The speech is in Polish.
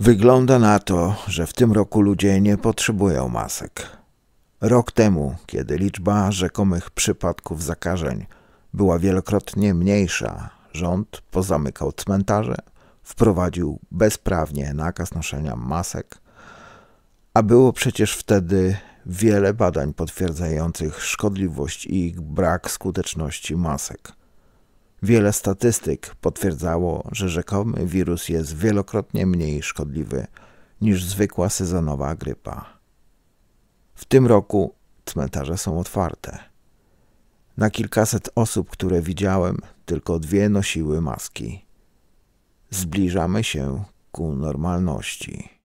Wygląda na to, że w tym roku ludzie nie potrzebują masek. Rok temu, kiedy liczba rzekomych przypadków zakażeń była wielokrotnie mniejsza, rząd pozamykał cmentarze, wprowadził bezprawnie nakaz noszenia masek, a było przecież wtedy wiele badań potwierdzających szkodliwość i ich brak skuteczności masek. Wiele statystyk potwierdzało, że rzekomy wirus jest wielokrotnie mniej szkodliwy niż zwykła sezonowa grypa. W tym roku cmentarze są otwarte. Na kilkaset osób, które widziałem, tylko dwie nosiły maski. Zbliżamy się ku normalności.